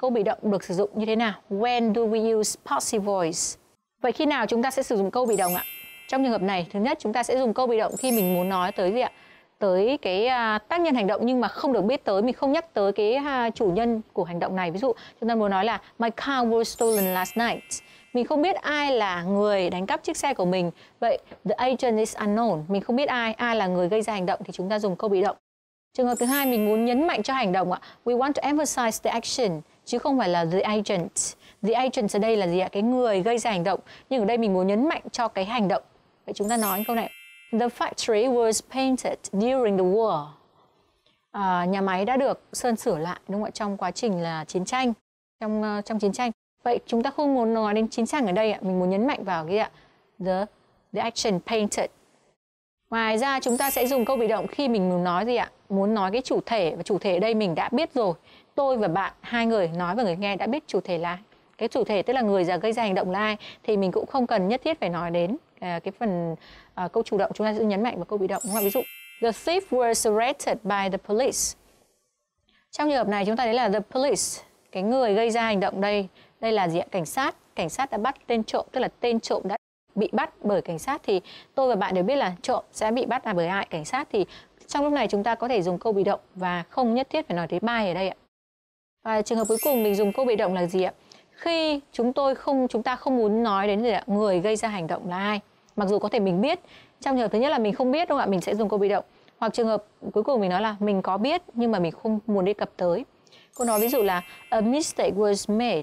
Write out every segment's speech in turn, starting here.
câu bị động được sử dụng như thế nào? When do we use passive voice? Vậy khi nào chúng ta sẽ sử dụng câu bị động ạ? Trong trường hợp này, thứ nhất chúng ta sẽ dùng câu bị động khi mình muốn nói tới gì ạ? Tới cái uh, tác nhân hành động nhưng mà không được biết tới, mình không nhắc tới cái uh, chủ nhân của hành động này. Ví dụ, chúng ta muốn nói là my car was stolen last night. Mình không biết ai là người đánh cắp chiếc xe của mình. Vậy the agent is unknown. Mình không biết ai, ai là người gây ra hành động thì chúng ta dùng câu bị động. Trường hợp thứ hai mình muốn nhấn mạnh cho hành động ạ. We want to emphasize the action chứ không phải là the agent the agent ở đây là gì ạ cái người gây ra hành động nhưng ở đây mình muốn nhấn mạnh cho cái hành động vậy chúng ta nói câu này the factory was painted during the war à, nhà máy đã được sơn sửa lại đúng không ạ trong quá trình là chiến tranh trong uh, trong chiến tranh vậy chúng ta không muốn nói đến chiến tranh ở đây ạ mình muốn nhấn mạnh vào cái ạ the the action painted Ngoài ra chúng ta sẽ dùng câu bị động khi mình muốn nói gì ạ? Muốn nói cái chủ thể và chủ thể ở đây mình đã biết rồi tôi và bạn hai người nói và người nghe đã biết chủ thể là cái chủ thể tức là người ra gây ra hành động là ai thì mình cũng không cần nhất thiết phải nói đến à, cái phần à, câu chủ động chúng ta sẽ nhấn mạnh vào câu bị động đúng không? ví dụ the thief was arrested by the police trong trường hợp này chúng ta thấy là the police cái người gây ra hành động đây đây là gì cảnh sát cảnh sát đã bắt tên trộm tức là tên trộm đã bị bắt bởi cảnh sát thì tôi và bạn đều biết là trộm sẽ bị bắt là bởi ai cảnh sát thì trong lúc này chúng ta có thể dùng câu bị động và không nhất thiết phải nói tới by ở đây ạ và trường hợp cuối cùng mình dùng câu bị động là gì ạ? Khi chúng tôi không chúng ta không muốn nói đến gì ạ? người gây ra hành động là ai. Mặc dù có thể mình biết, trong trường hợp thứ nhất là mình không biết đúng không ạ? Mình sẽ dùng câu bị động. Hoặc trường hợp cuối cùng mình nói là mình có biết nhưng mà mình không muốn đề cập tới. Cô nói ví dụ là a mistake was made.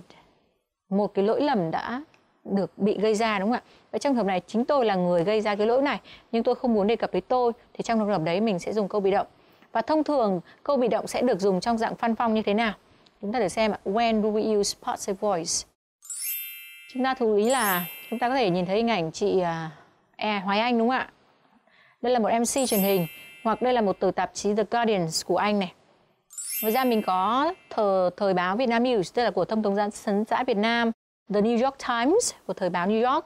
Một cái lỗi lầm đã được bị gây ra đúng không ạ? Và trong trường hợp này chính tôi là người gây ra cái lỗi này nhưng tôi không muốn đề cập tới tôi thì trong trường hợp đấy mình sẽ dùng câu bị động. Và thông thường câu bị động sẽ được dùng trong dạng văn phong như thế nào? chúng ta để xem when do we use passive voice chúng ta thú ý là chúng ta có thể nhìn thấy hình ảnh chị à, e Hoài Anh đúng không ạ đây là một MC truyền hình hoặc đây là một tờ tạp chí The Guardian của Anh này ngoài ra mình có thờ, thời báo Việt Nam News tức là của thông tấn gián sấn xã Việt Nam The New York Times của thời báo New York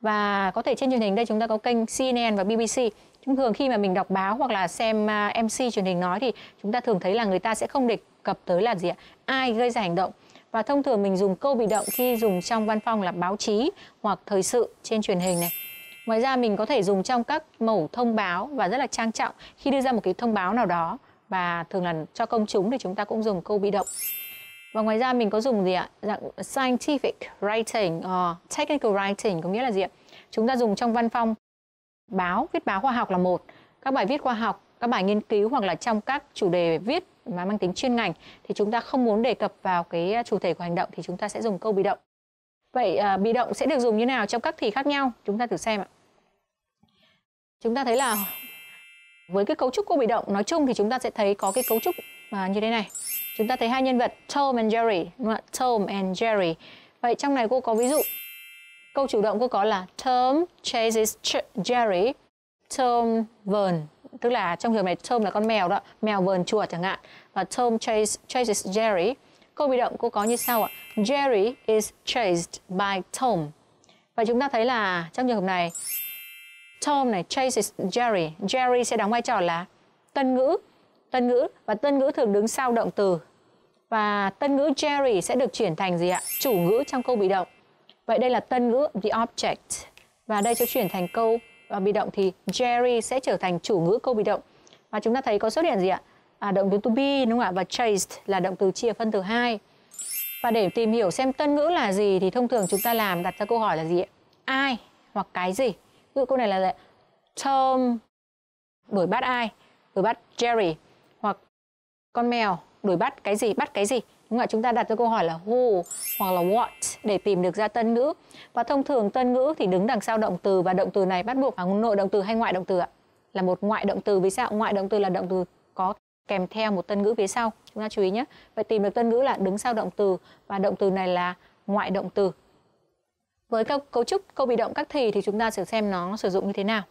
và có thể trên truyền hình đây chúng ta có kênh CNN và BBC chúng thường khi mà mình đọc báo hoặc là xem à, MC truyền hình nói thì chúng ta thường thấy là người ta sẽ không để cập tới là gì ạ? Ai gây ra hành động? Và thông thường mình dùng câu bị động khi dùng trong văn phòng là báo chí hoặc thời sự trên truyền hình này. Ngoài ra mình có thể dùng trong các mẫu thông báo và rất là trang trọng khi đưa ra một cái thông báo nào đó và thường là cho công chúng thì chúng ta cũng dùng câu bị động. Và ngoài ra mình có dùng gì ạ? Dạng scientific writing, uh, technical writing có nghĩa là gì ạ? Chúng ta dùng trong văn phòng báo, viết báo khoa học là một, các bài viết khoa học các bài nghiên cứu hoặc là trong các chủ đề viết mà mang tính chuyên ngành thì chúng ta không muốn đề cập vào cái à, chủ thể của hành động thì chúng ta sẽ dùng câu bị động. Vậy à, bị động sẽ được dùng như nào trong các thì khác nhau? Chúng ta thử xem ạ. Chúng ta thấy là với cái cấu trúc câu bị động nói chung thì chúng ta sẽ thấy có cái cấu trúc à, như thế này. Chúng ta thấy hai nhân vật Tom and Jerry, đúng không Tom and Jerry. Vậy trong này cô có ví dụ câu chủ động cô có là Tom chases Jerry, Tom Vern tức là trong trường này Tom là con mèo đó mèo vườn chuột chẳng hạn và Tom chase, chases Jerry câu bị động cô có như sau ạ Jerry is chased by Tom và chúng ta thấy là trong trường hợp này Tom này chases Jerry Jerry sẽ đóng vai trò là tân ngữ tân ngữ và tân ngữ thường đứng sau động từ và tân ngữ Jerry sẽ được chuyển thành gì ạ chủ ngữ trong câu bị động vậy đây là tân ngữ the object và đây sẽ chuyển thành câu và bị động thì Jerry sẽ trở thành chủ ngữ câu bị động. Và chúng ta thấy có xuất hiện gì ạ? À, động từ to be đúng không ạ? Và chased là động từ chia phân từ hai. Và để tìm hiểu xem tân ngữ là gì thì thông thường chúng ta làm đặt ra câu hỏi là gì ạ? Ai hoặc cái gì? Ví dụ câu này là gì? Tom đuổi bắt ai? Đuổi bắt Jerry hoặc con mèo đuổi bắt cái gì? Bắt cái gì? Đúng không ạ? Chúng ta đặt ra câu hỏi là who hoặc là what để tìm được ra tân ngữ. Và thông thường tân ngữ thì đứng đằng sau động từ và động từ này bắt buộc là nội động từ hay ngoại động từ ạ? Là một ngoại động từ vì sao? Ngoại động từ là động từ có kèm theo một tân ngữ phía sau. Chúng ta chú ý nhé. Vậy tìm được tân ngữ là đứng sau động từ và động từ này là ngoại động từ. Với các cấu trúc câu bị động các thì thì chúng ta sẽ xem nó sử dụng như thế nào.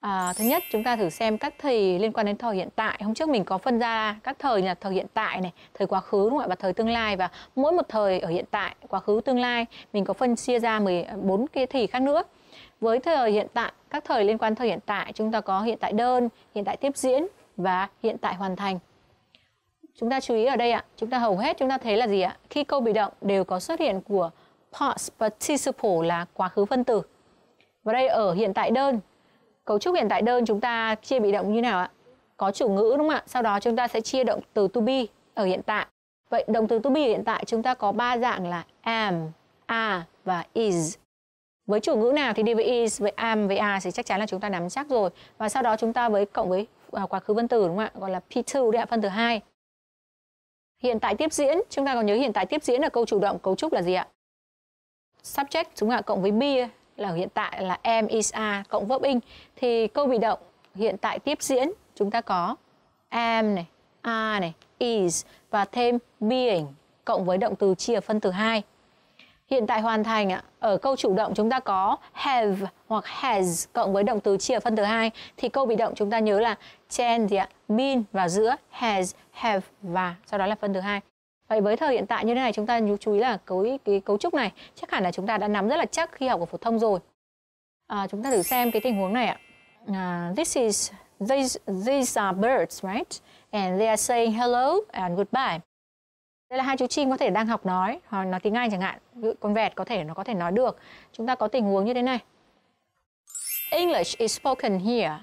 À, thứ nhất chúng ta thử xem các thời liên quan đến thời hiện tại. Hôm trước mình có phân ra các thời là thời hiện tại này, thời quá khứ đúng không ạ và thời tương lai và mỗi một thời ở hiện tại, quá khứ, tương lai mình có phân chia ra 14 à, cái thì khác nữa. Với thời hiện tại, các thời liên quan thời hiện tại chúng ta có hiện tại đơn, hiện tại tiếp diễn và hiện tại hoàn thành. Chúng ta chú ý ở đây ạ, chúng ta hầu hết chúng ta thấy là gì ạ? Khi câu bị động đều có xuất hiện của past participle là quá khứ phân tử. Và đây ở hiện tại đơn cấu trúc hiện tại đơn chúng ta chia bị động như nào ạ? Có chủ ngữ đúng không ạ? Sau đó chúng ta sẽ chia động từ to be ở hiện tại. Vậy động từ to be hiện tại chúng ta có ba dạng là am, are và is. Với chủ ngữ nào thì đi với is, với am, với are thì chắc chắn là chúng ta nắm chắc rồi. Và sau đó chúng ta với cộng với à, quá khứ phân từ đúng không ạ? Gọi là P2 đấy ạ, phân từ 2. Hiện tại tiếp diễn, chúng ta còn nhớ hiện tại tiếp diễn là câu chủ động cấu trúc là gì ạ? Subject chúng ạ cộng với be là hiện tại là am is are cộng verb in thì câu bị động hiện tại tiếp diễn chúng ta có am này, are này, is và thêm being cộng với động từ chia phân từ hai Hiện tại hoàn thành ạ, ở câu chủ động chúng ta có have hoặc has cộng với động từ chia phân từ hai thì câu bị động chúng ta nhớ là change gì ạ? been vào giữa has, have và sau đó là phân từ hai Vậy với thời hiện tại như thế này chúng ta chú ý là cấu cái cấu trúc này chắc hẳn là chúng ta đã nắm rất là chắc khi học ở phổ thông rồi. À, chúng ta thử xem cái tình huống này ạ. Uh, this is these these are birds, right? And they are saying hello and goodbye. Đây là hai chú chim có thể đang học nói hoặc nói tiếng Anh chẳng hạn. Con vẹt có thể nó có thể nói được. Chúng ta có tình huống như thế này. English is spoken here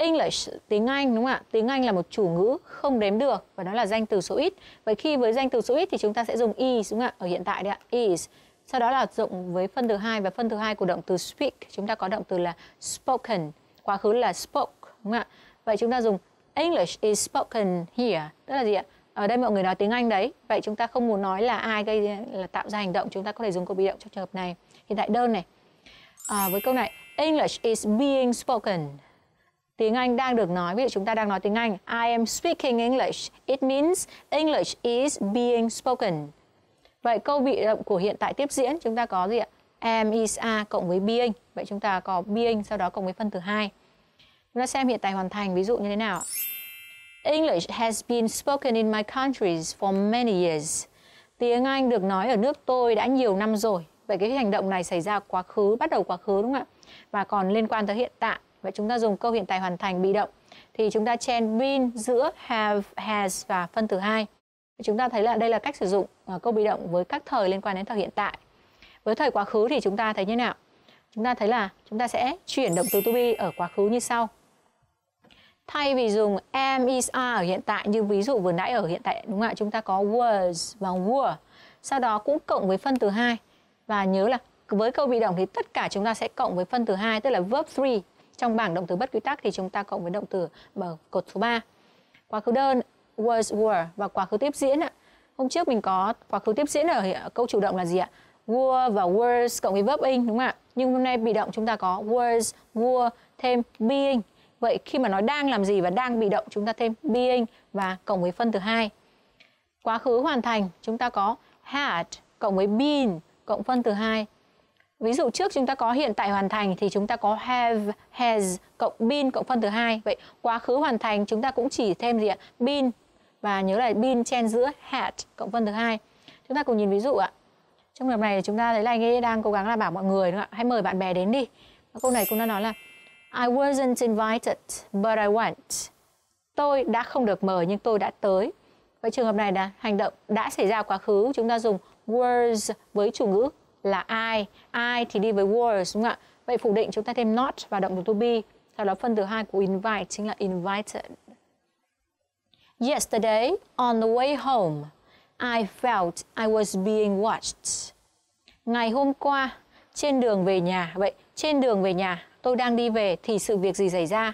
English, tiếng Anh đúng không ạ? Tiếng Anh là một chủ ngữ không đếm được và nó là danh từ số ít. Vậy khi với danh từ số ít thì chúng ta sẽ dùng is đúng không ạ? Ở hiện tại đấy ạ, is. Sau đó là dụng với phân từ hai và phân từ hai của động từ speak, chúng ta có động từ là spoken, quá khứ là spoke đúng không ạ? Vậy chúng ta dùng English is spoken here, tức là gì ạ? Ở đây mọi người nói tiếng Anh đấy. Vậy chúng ta không muốn nói là ai gây là tạo ra hành động, chúng ta có thể dùng câu bị động trong trường hợp này. Hiện tại đơn này. À, với câu này, English is being spoken tiếng Anh đang được nói. Ví dụ chúng ta đang nói tiếng Anh. I am speaking English. It means English is being spoken. Vậy câu bị động của hiện tại tiếp diễn chúng ta có gì ạ? Am is a cộng với being. Vậy chúng ta có being sau đó cộng với phân từ hai. Chúng ta xem hiện tại hoàn thành ví dụ như thế nào. English has been spoken in my countries for many years. Tiếng Anh được nói ở nước tôi đã nhiều năm rồi. Vậy cái hành động này xảy ra quá khứ, bắt đầu quá khứ đúng không ạ? Và còn liên quan tới hiện tại Vậy chúng ta dùng câu hiện tại hoàn thành bị động thì chúng ta chen been giữa have, has và phân từ hai. Chúng ta thấy là đây là cách sử dụng à, câu bị động với các thời liên quan đến thời hiện tại. Với thời quá khứ thì chúng ta thấy như nào? Chúng ta thấy là chúng ta sẽ chuyển động từ to be ở quá khứ như sau. Thay vì dùng am is are ở hiện tại như ví dụ vừa nãy ở hiện tại đúng không ạ? Chúng ta có was và were. Sau đó cũng cộng với phân từ hai và nhớ là với câu bị động thì tất cả chúng ta sẽ cộng với phân từ hai tức là verb 3 trong bảng động từ bất quy tắc thì chúng ta cộng với động từ ở cột số 3. Quá khứ đơn was were và quá khứ tiếp diễn ạ. Hôm trước mình có quá khứ tiếp diễn ở câu chủ động là gì ạ? Were và was cộng với verb ing đúng không ạ? Nhưng hôm nay bị động chúng ta có was, were thêm being. Vậy khi mà nói đang làm gì và đang bị động chúng ta thêm being và cộng với phân từ hai. Quá khứ hoàn thành chúng ta có had cộng với been cộng phân từ hai Ví dụ trước chúng ta có hiện tại hoàn thành thì chúng ta có have, has cộng been cộng phân từ hai. Vậy quá khứ hoàn thành chúng ta cũng chỉ thêm gì ạ? Been và nhớ là been chen giữa had cộng phân từ hai. Chúng ta cùng nhìn ví dụ ạ. Trong trường này chúng ta thấy là anh ấy đang cố gắng là bảo mọi người đúng không ạ? Hãy mời bạn bè đến đi. Câu này cũng đã nói là I wasn't invited but I went. Tôi đã không được mời nhưng tôi đã tới. Vậy trường hợp này là hành động đã xảy ra quá khứ chúng ta dùng was với chủ ngữ là I. I thì đi với was đúng không ạ? Vậy phủ định chúng ta thêm not và động từ to be. Sau đó phân từ hai của invite chính là invited. Yesterday on the way home, I felt I was being watched. Ngày hôm qua trên đường về nhà. Vậy trên đường về nhà tôi đang đi về thì sự việc gì xảy ra?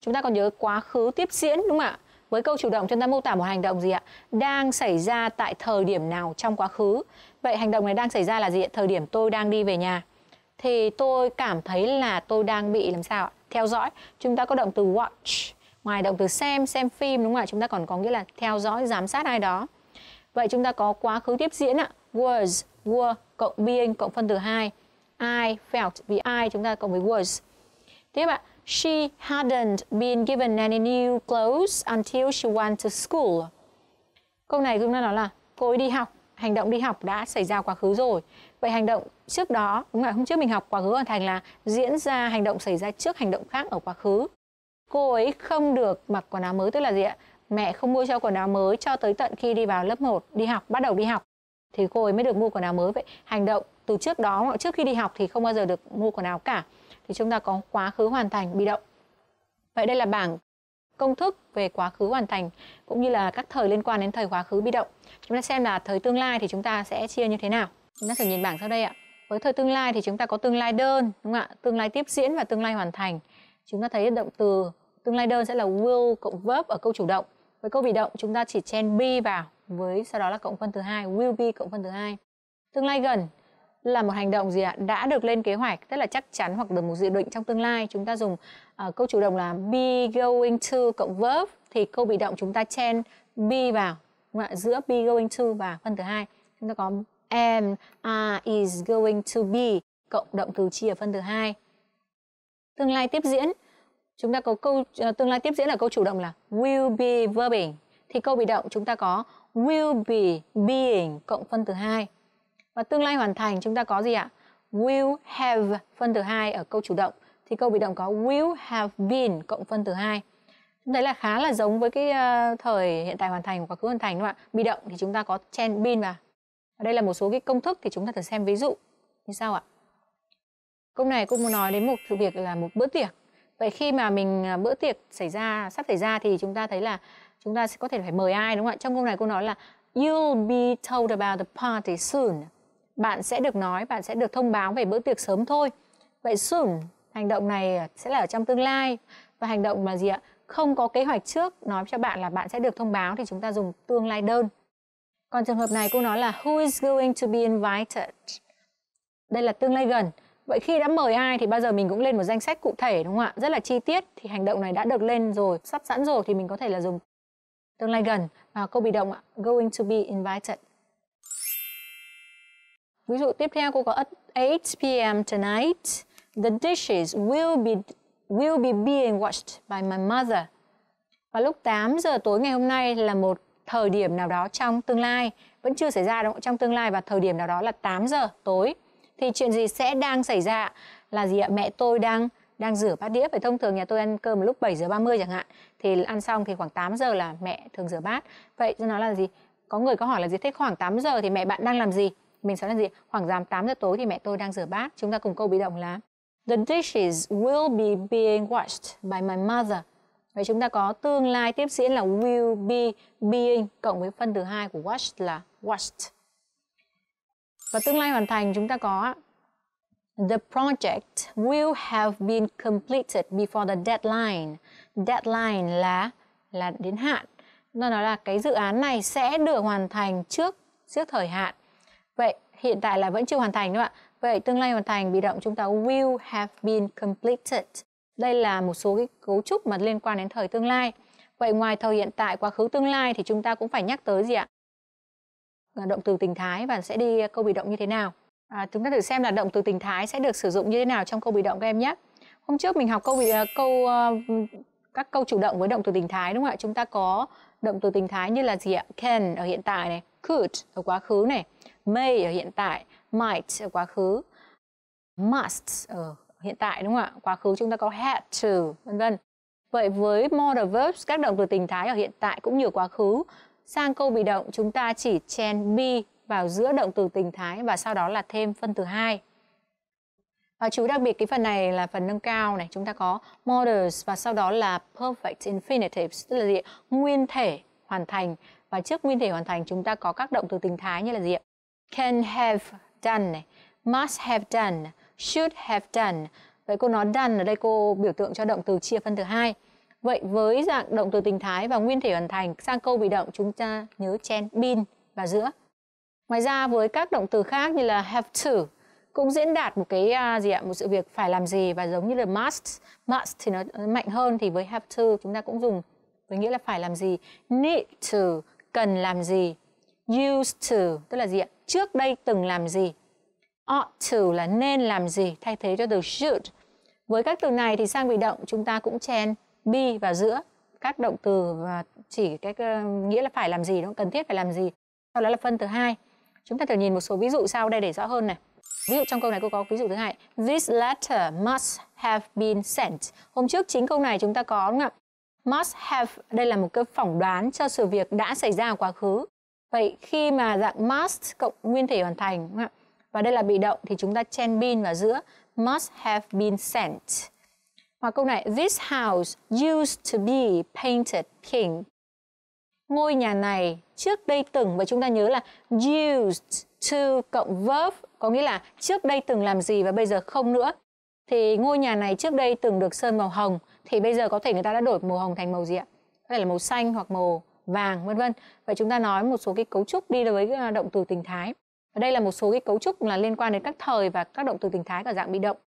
Chúng ta còn nhớ quá khứ tiếp diễn đúng không ạ? với câu chủ động chúng ta mô tả một hành động gì ạ đang xảy ra tại thời điểm nào trong quá khứ vậy hành động này đang xảy ra là gì ạ thời điểm tôi đang đi về nhà thì tôi cảm thấy là tôi đang bị làm sao ạ theo dõi chúng ta có động từ watch ngoài động từ xem xem phim đúng không ạ chúng ta còn có nghĩa là theo dõi giám sát ai đó vậy chúng ta có quá khứ tiếp diễn ạ was were cộng being cộng phân từ hai I felt vì I chúng ta cộng với was tiếp ạ She hadn't been given any new clothes until she went to school. Câu này chúng ta nói là cô ấy đi học, hành động đi học đã xảy ra quá khứ rồi. Vậy hành động trước đó, đúng là hôm trước mình học quá khứ hoàn thành là diễn ra hành động xảy ra trước hành động khác ở quá khứ. Cô ấy không được mặc quần áo mới tức là gì ạ? Mẹ không mua cho quần áo mới cho tới tận khi đi vào lớp 1, đi học, bắt đầu đi học thì cô ấy mới được mua quần áo mới vậy. Hành động từ trước đó, trước khi đi học thì không bao giờ được mua quần áo cả thì chúng ta có quá khứ hoàn thành bị động. Vậy đây là bảng công thức về quá khứ hoàn thành cũng như là các thời liên quan đến thời quá khứ bị động. Chúng ta xem là thời tương lai thì chúng ta sẽ chia như thế nào. Chúng ta thử nhìn bảng sau đây ạ. Với thời tương lai thì chúng ta có tương lai đơn, đúng không ạ? Tương lai tiếp diễn và tương lai hoàn thành. Chúng ta thấy động từ tương lai đơn sẽ là will cộng verb ở câu chủ động. Với câu bị động chúng ta chỉ chen be vào với sau đó là cộng phân thứ hai, will be cộng phân thứ hai. Tương lai gần là một hành động gì ạ đã được lên kế hoạch rất là chắc chắn hoặc được một dự định trong tương lai chúng ta dùng uh, câu chủ động là be going to cộng verb thì câu bị động chúng ta chen be vào đúng không? giữa be going to và phân thứ hai chúng ta có am are is going to be cộng động từ chi ở phân thứ hai tương lai tiếp diễn chúng ta có câu uh, tương lai tiếp diễn là câu chủ động là will be verbing thì câu bị động chúng ta có will be being cộng phân từ hai và tương lai hoàn thành chúng ta có gì ạ? Will have phân từ hai ở câu chủ động thì câu bị động có will have been cộng phân từ hai Chúng thấy là khá là giống với cái uh, thời hiện tại hoàn thành và quá khứ hoàn thành đúng không ạ? Bị động thì chúng ta có chen been vào. đây là một số cái công thức thì chúng ta thử xem ví dụ như sau ạ. Câu này cô muốn nói đến một sự việc là một bữa tiệc. Vậy khi mà mình ờ, bữa tiệc xảy ra sắp xảy ra thì chúng ta thấy là chúng ta sẽ có thể phải mời ai đúng không ạ? Trong câu này cô nói là you'll be told about the party soon bạn sẽ được nói bạn sẽ được thông báo về bữa tiệc sớm thôi vậy soon hành động này sẽ là ở trong tương lai và hành động mà gì ạ không có kế hoạch trước nói cho bạn là bạn sẽ được thông báo thì chúng ta dùng tương lai đơn còn trường hợp này cô nói là who is going to be invited đây là tương lai gần Vậy khi đã mời ai thì bao giờ mình cũng lên một danh sách cụ thể đúng không ạ? Rất là chi tiết thì hành động này đã được lên rồi, sắp sẵn rồi thì mình có thể là dùng tương lai gần và câu bị động ạ, going to be invited. Ví dụ tiếp theo cô có 8 p.m. tonight, the dishes will be will be being washed by my mother. Và lúc 8 giờ tối ngày hôm nay là một thời điểm nào đó trong tương lai, vẫn chưa xảy ra đúng Trong tương lai và thời điểm nào đó là 8 giờ tối. Thì chuyện gì sẽ đang xảy ra là gì ạ? Mẹ tôi đang đang rửa bát đĩa phải thông thường nhà tôi ăn cơm lúc 7 giờ 30 chẳng hạn thì ăn xong thì khoảng 8 giờ là mẹ thường rửa bát. Vậy cho nó là gì? Có người có hỏi là gì thế khoảng 8 giờ thì mẹ bạn đang làm gì? mình sẽ là gì khoảng giảm 8 giờ tối thì mẹ tôi đang rửa bát chúng ta cùng câu bị động là the dishes will be being washed by my mother Vậy chúng ta có tương lai tiếp diễn là will be being cộng với phân thứ hai của washed là washed. Và tương lai hoàn thành chúng ta có The project will have been completed before the deadline. Deadline là là đến hạn. Nó nói là cái dự án này sẽ được hoàn thành trước trước thời hạn. Vậy hiện tại là vẫn chưa hoàn thành đúng không ạ? Vậy tương lai hoàn thành bị động chúng ta will have been completed. Đây là một số cái cấu trúc mà liên quan đến thời tương lai. Vậy ngoài thời hiện tại, quá khứ, tương lai thì chúng ta cũng phải nhắc tới gì ạ? Động từ tình thái và sẽ đi câu bị động như thế nào? À, chúng ta thử xem là động từ tình thái sẽ được sử dụng như thế nào trong câu bị động các em nhé. Hôm trước mình học câu bị à, câu uh, các câu chủ động với động từ tình thái đúng không ạ? Chúng ta có động từ tình thái như là gì ạ? Can ở hiện tại này, could ở quá khứ này, may ở hiện tại, might ở quá khứ, must ở hiện tại đúng không ạ? Quá khứ chúng ta có had to vân vân. Vậy với modal verbs các động từ tình thái ở hiện tại cũng như quá khứ, sang câu bị động chúng ta chỉ chen be vào giữa động từ tình thái và sau đó là thêm phân từ hai. Và chú đặc biệt cái phần này là phần nâng cao này, chúng ta có models và sau đó là perfect infinitive tức là gì? Nguyên thể hoàn thành và trước nguyên thể hoàn thành chúng ta có các động từ tình thái như là gì ạ? can have done này, must have done, should have done. Vậy cô nói done ở đây cô biểu tượng cho động từ chia phân từ hai. Vậy với dạng động từ tình thái và nguyên thể hoàn thành sang câu bị động chúng ta nhớ chen bin và giữa. Ngoài ra với các động từ khác như là have to cũng diễn đạt một cái uh, gì ạ, một sự việc phải làm gì và giống như là must, must thì nó mạnh hơn thì với have to chúng ta cũng dùng với nghĩa là phải làm gì, need to cần làm gì, used to tức là gì ạ? trước đây từng làm gì. Ought to là nên làm gì, thay thế cho từ should. Với các từ này thì sang bị động chúng ta cũng chen be vào giữa các động từ và chỉ cái nghĩa là phải làm gì nó cần thiết phải làm gì. Sau đó là phân từ hai. Chúng ta thử nhìn một số ví dụ sau đây để rõ hơn này. Ví dụ trong câu này cô có ví dụ thứ hai. This letter must have been sent. Hôm trước chính câu này chúng ta có đúng không ạ? Must have đây là một cái phỏng đoán cho sự việc đã xảy ra ở quá khứ. Vậy khi mà dạng must cộng nguyên thể hoàn thành đúng không? và đây là bị động thì chúng ta chen bin vào giữa must have been sent. Hoặc câu này this house used to be painted pink. Ngôi nhà này trước đây từng và chúng ta nhớ là used to cộng verb có nghĩa là trước đây từng làm gì và bây giờ không nữa. Thì ngôi nhà này trước đây từng được sơn màu hồng thì bây giờ có thể người ta đã đổi màu hồng thành màu gì ạ? Có thể là màu xanh hoặc màu vàng vân vân vậy chúng ta nói một số cái cấu trúc đi với à, động từ tình thái và đây là một số cái cấu trúc là liên quan đến các thời và các động từ tình thái cả dạng bị động